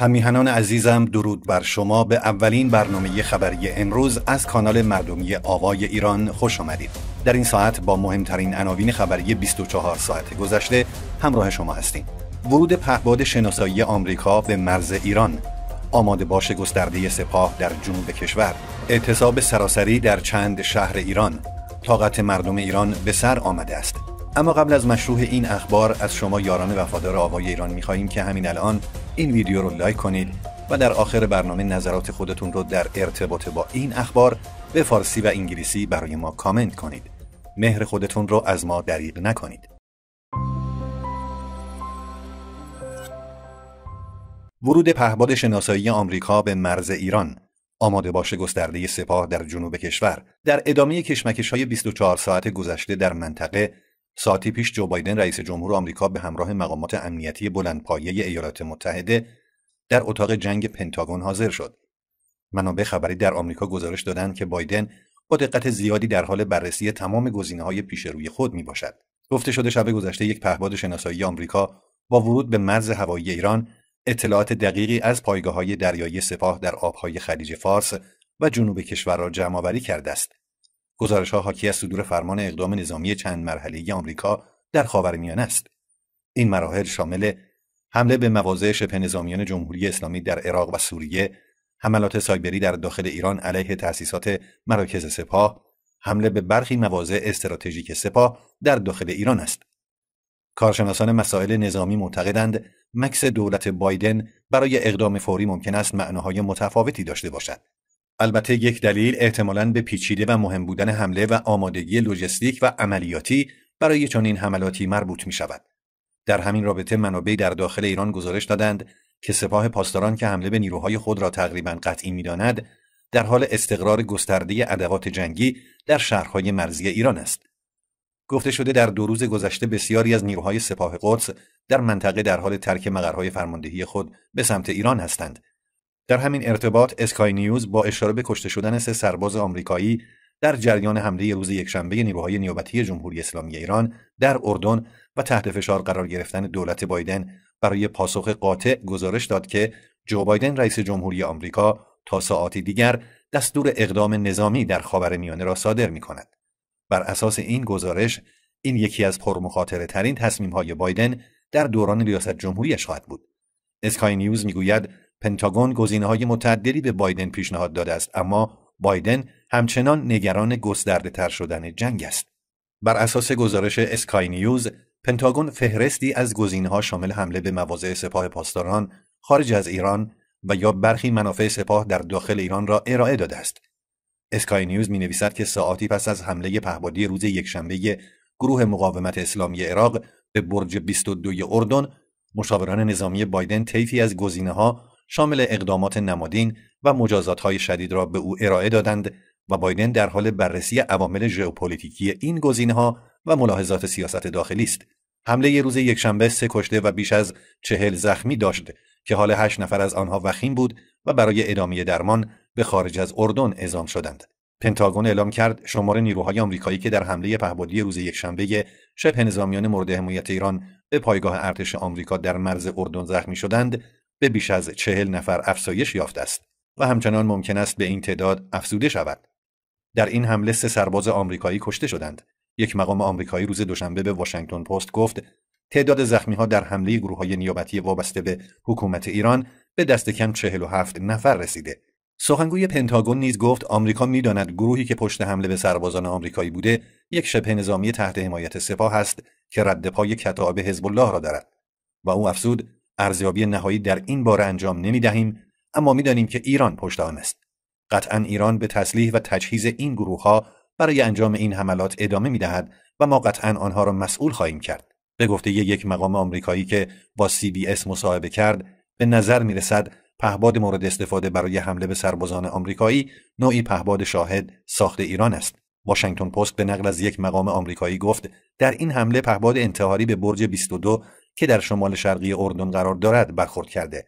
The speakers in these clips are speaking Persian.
همیهنان عزیزم درود بر شما به اولین برنامه خبری امروز از کانال مردمی آوای ایران خوش آمدید در این ساعت با مهمترین عناوین خبری 24 ساعت گذشته همراه شما هستیم ورود پهباد شناسایی آمریکا به مرز ایران آماده باش گسترده سپاه در جنوب کشور اعتصاب سراسری در چند شهر ایران طاقت مردم ایران به سر آمده است اما قبل از مشروع این اخبار از شما یاران وفادار آوای ایران می‌خواهیم که همین الان این ویدیو رو لایک کنید و در آخر برنامه نظرات خودتون رو در ارتباط با این اخبار به فارسی و انگلیسی برای ما کامنت کنید. مهر خودتون رو از ما دریغ نکنید. ورود پهباد شناسایی آمریکا به مرز ایران آماده باش گسترده سپاه در جنوب کشور در ادامه کشمکش های 24 ساعت گذشته در منطقه ساعتی پیش جو بایدن رئیس جمهور آمریکا به همراه مقامات امنیتی بلندپایه ایالات متحده در اتاق جنگ پنتاگون حاضر شد. منابع خبری در آمریکا گزارش دادند که بایدن با دقت زیادی در حال بررسی تمام گزینه‌های پیش روی خود می باشد. گفته شده شب گذشته یک پهباد شناسایی آمریکا با ورود به مرز هوایی ایران اطلاعات دقیقی از پایگاه های دریایی سپاه در آبهای خلیج فارس و جنوب کشور را جمعآوری کرده است ها حاکی از صدور فرمان اقدام نظامی چند مرحله‌ای آمریکا در خاورمیانه است. این مراحل شامل حمله به مواضع شبه نظامیان جمهوری اسلامی در عراق و سوریه، حملات سایبری در داخل ایران علیه تأسیسات مراکز سپاه، حمله به برخی مواضع استراتژیک سپاه در داخل ایران است. کارشناسان مسائل نظامی معتقدند مکس دولت بایدن برای اقدام فوری ممکن است معناهای متفاوتی داشته باشد. البته یک دلیل احتمالاً به پیچیده و مهم بودن حمله و آمادگی لوجستیک و عملیاتی برای چنین حملاتی مربوط می شود. در همین رابطه منابعی در داخل ایران گزارش دادند که سپاه پاسداران که حمله به نیروهای خود را تقریبا قطعی میداند در حال استقرار گسترده ادوات جنگی در شهرهای مرزی ایران است. گفته شده در دو روز گذشته بسیاری از نیروهای سپاه قدس در منطقه در حال ترک مقرهای فرماندهی خود به سمت ایران هستند در همین ارتباط اسکای نیوز با اشاره به کشته شدن سه سرباز آمریکایی در جریان حمله روز یکشنبه نیروهای نیابتی جمهوری اسلامی ایران در اردن و تحت فشار قرار گرفتن دولت بایدن برای پاسخ قاطع گزارش داد که جو بایدن رئیس جمهوری آمریکا تا ساعاتی دیگر دستور اقدام نظامی در میانه را صادر می کند. بر اساس این گزارش این یکی از پرمخاطره ترین تصمیم های بایدن در دوران ریاست جمهوریش خواهد بود. اسکای نیوز میگوید پنتاگون های متعددی به بایدن پیشنهاد داده است اما بایدن همچنان نگران گسترده تر شدن جنگ است. بر اساس گزارش اسکای نیوز، پنتاگون فهرستی از ها شامل حمله به مواضع سپاه پاسداران خارج از ایران و یا برخی منافع سپاه در داخل ایران را ارائه داده است. اسکای نیوز می نویسد که ساعتی پس از حمله پهبادی روز یکشنبه گروه مقاومت اسلامی عراق به برج 22 اردن، مشاوران نظامی بایدن طیفی از گزینه‌ها شامل اقدامات نمادین و های شدید را به او ارائه دادند و بایدن در حال بررسی عوامل ژئوپلیتیکی این گزینه‌ها و ملاحظات سیاست داخلی است. حمله روز یکشنبه سه کشته و بیش از چهل زخمی داشت که حال هشت نفر از آنها وخیم بود و برای ادامه درمان به خارج از اردن اعزام شدند. پنتاگون اعلام کرد شمار نیروهای آمریکایی که در حمله پهبادی روز یکشنبه شبه نظامیان مورد حمایت ایران به پایگاه ارتش آمریکا در مرز اردن زخمی شدند به بیش از چهل نفر افزایش یافته است و همچنان ممکن است به این تعداد افزوده شود. در این حمله سه سرباز آمریکایی کشته شدند. یک مقام آمریکایی روز دوشنبه به واشنگتن پست گفت تعداد زخمی ها در حمله گروه های نیابتی وابسته به حکومت ایران به دست کم 47 نفر رسیده. سخنگوی پنتاگون نیز گفت آمریکا میداند گروهی که پشت حمله به سربازان آمریکایی بوده یک شبه نظامی تحت حمایت سپاه است که رد پای کتاب حزب الله را دارد و او افزود ارزیابی نهایی در این باره انجام نمی دهیم اما دانیم که ایران پشت آن است قطعا ایران به تسلیح و تجهیز این گروه ها برای انجام این حملات ادامه می دهد و ما قطعا آنها را مسئول خواهیم کرد به گفته یک مقام آمریکایی که با CBS مصاحبه کرد به نظر می رسد پهباد مورد استفاده برای حمله به سربازان آمریکایی نوعی پهباد شاهد ساخت ایران است واشنگتن پست به نقل از یک مقام آمریکایی گفت در این حمله پهباد انتحاری به برج 22 که در شمال شرقی اردن قرار دارد برخورد کرده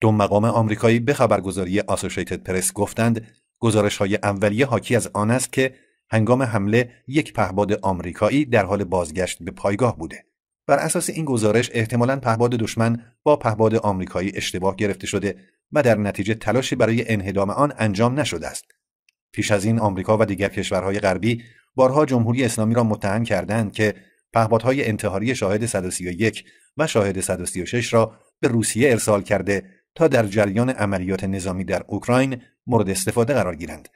دو مقام آمریکایی به خبرگزاری آسوشیتد پرس گفتند گزارش های اولیه حاکی از آن است که هنگام حمله یک پهباد آمریکایی در حال بازگشت به پایگاه بوده بر اساس این گزارش احتمالا پهباد دشمن با پهباد آمریکایی اشتباه گرفته شده و در نتیجه تلاشی برای انهدام آن انجام نشده است پیش از این آمریکا و دیگر کشورهای غربی بارها جمهوری اسلامی را متهم کردند که پهپادهای انتحاری شاهد 131 و شاهد 136 را به روسیه ارسال کرده تا در جریان عملیات نظامی در اوکراین مورد استفاده قرار گیرند.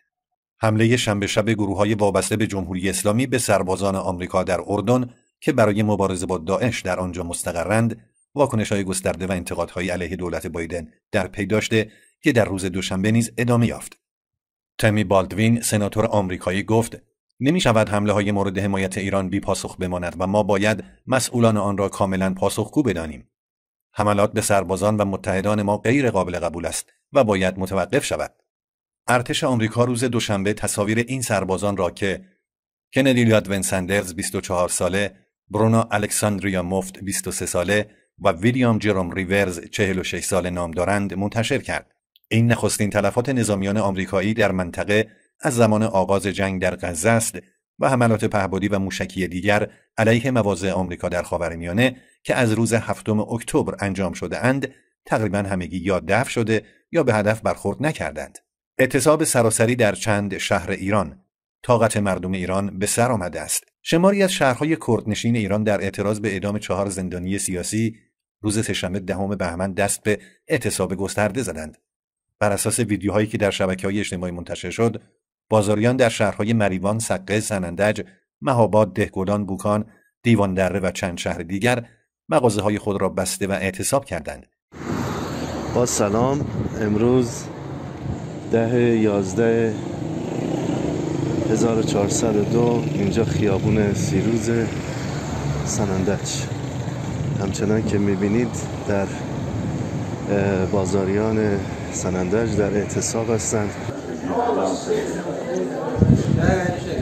حمله شنبه شب گروه های وابسته به جمهوری اسلامی به سربازان آمریکا در اردن که برای مبارزه با داعش در آنجا مستقرند، واکنش های گسترده و انتقادهایی علیه دولت بایدن در پی داشته که در روز دوشنبه نیز ادامه یافت. تمی بالدوین سناتور آمریکایی گفت نمی شود حمله های مورد حمایت ایران بی پاسخ بماند و ما باید مسئولان آن را کاملا پاسخگو بدانیم. حملات به سربازان و متحدان ما غیر قابل قبول است و باید متوقف شود. ارتش آمریکا روز دوشنبه تصاویر این سربازان را که کندی لادون سندرز 24 ساله، برونا الکساندریا مفت 23 ساله و ویلیام جروم ریورز 46 ساله نام دارند منتشر کرد. این نخستین تلفات نظامیان آمریکایی در منطقه از زمان آغاز جنگ در غزه است و حملات پهبادی و موشکی دیگر علیه مواضع آمریکا در خاورمیانه که از روز هفتم اکتبر انجام شده اند تقریبا همگی یا دفع شده یا به هدف برخورد نکردند. اعتصاب سراسری در چند شهر ایران طاقت مردم ایران به سر آمده است. شماری از شهرهای کردنشین ایران در اعتراض به اعدام چهار زندانی سیاسی روز سهشنبه دهم بهمن دست به اعتصاب گسترده زدند. بر اساس ویدیوهایی که در شبکه های اجتماعی منتشر شد، بازاریان در شهرهای مریوان، سقه، سنندج، مهاباد، دهگلان، بوکان، دیواندره و چند شهر دیگر مغازه های خود را بسته و اعتصاب کردند. با سلام امروز ده یازده 1402 اینجا خیابون سیروز سنندج همچنان که میبینید در بازاریان سنندج در اعتصاب هستند Evet.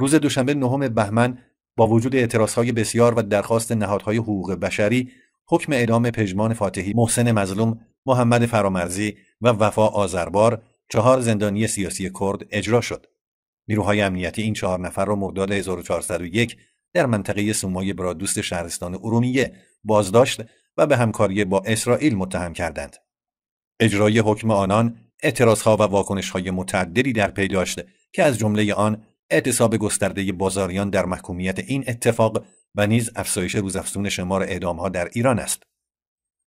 روز دوشنبه نهم بهمن با وجود اعتراضهای بسیار و درخواست نهادهای حقوق بشری حکم اعدام پژمان فاتحی، محسن مظلوم، محمد فرامرزی و وفا آذربار چهار زندانی سیاسی کرد اجرا شد. نیروهای امنیتی این چهار نفر را مرداد 1401 در منطقه سومای برادوست شهرستان ارومیه بازداشت و به همکاری با اسرائیل متهم کردند. اجرای حکم آنان اعتراضها و واکنشهای متعددی در پی داشت که از جمله آن اعتصاب گسترده بازاریان در محکومیت این اتفاق و نیز افزایش روزافزون شمار اعدامها در ایران است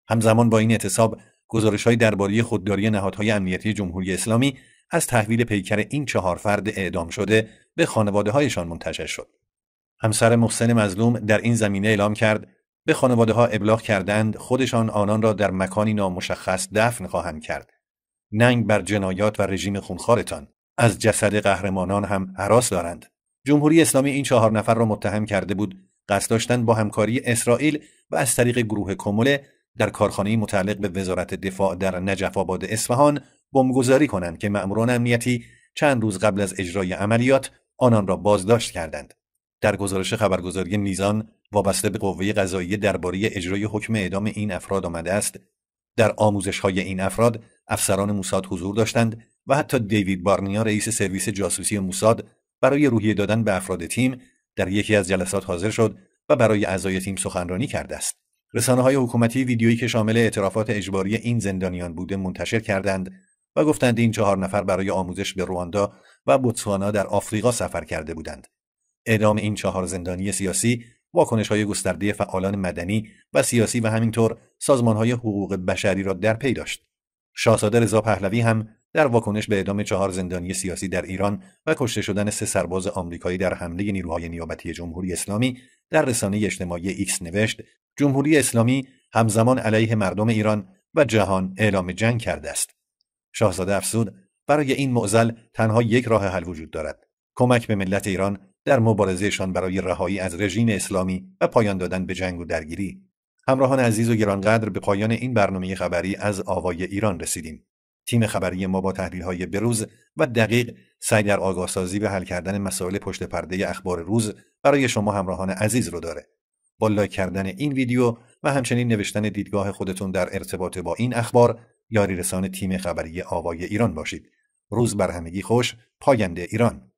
همزمان با این اعتصاب گزارش های درباره خودداری نهادهای امنیتی جمهوری اسلامی از تحویل پیکر این چهار فرد اعدام شده به خانواده هایشان منتشر شد. همسر محسن مظلوم در این زمینه اعلام کرد به خانواده ها ابلاغ کردند خودشان آنان را در مکانی نامشخص دفن خواهند کرد. ننگ بر جنایات و رژیم خونخوارتان. از جسد قهرمانان هم حراس دارند جمهوری اسلامی این چهار نفر را متهم کرده بود قصد داشتند با همکاری اسرائیل و از طریق گروه کموله در کارخانه متعلق به وزارت دفاع در نجف آباد اصفهان بمبگذاری کنند که مأموران امنیتی چند روز قبل از اجرای عملیات آنان را بازداشت کردند در گزارش خبرگزاری میزان وابسته به قوه قضایی درباره اجرای حکم اعدام این افراد آمده است در آموزش های این افراد افسران موساد حضور داشتند و حتی دیوید بارنیا رئیس سرویس جاسوسی موساد برای روحیه دادن به افراد تیم در یکی از جلسات حاضر شد و برای اعضای تیم سخنرانی کرده است. رسانه های حکومتی ویدیویی که شامل اعترافات اجباری این زندانیان بوده منتشر کردند و گفتند این چهار نفر برای آموزش به رواندا و بوتسوانا در آفریقا سفر کرده بودند. اعدام این چهار زندانی سیاسی واکنش های گسترده فعالان مدنی و سیاسی و همینطور سازمان های حقوق بشری را در پی داشت. شاهزاده رضا پهلوی هم در واکنش به اعدام چهار زندانی سیاسی در ایران و کشته شدن سه سرباز آمریکایی در حمله نیروهای نیابتی جمهوری اسلامی در رسانه اجتماعی ایکس نوشت جمهوری اسلامی همزمان علیه مردم ایران و جهان اعلام جنگ کرده است شاهزاده افسود برای این معزل تنها یک راه حل وجود دارد کمک به ملت ایران در مبارزهشان برای رهایی از رژیم اسلامی و پایان دادن به جنگ و درگیری همراهان عزیز و گرانقدر به پایان این برنامه خبری از آوای ایران رسیدیم تیم خبری ما با تحلیل های بروز و دقیق سعی در آگاهسازی و حل کردن مسائل پشت پرده اخبار روز برای شما همراهان عزیز رو داره. با لایک کردن این ویدیو و همچنین نوشتن دیدگاه خودتون در ارتباط با این اخبار یاری رسان تیم خبری آوای ایران باشید. روز بر همگی خوش، پاینده ایران.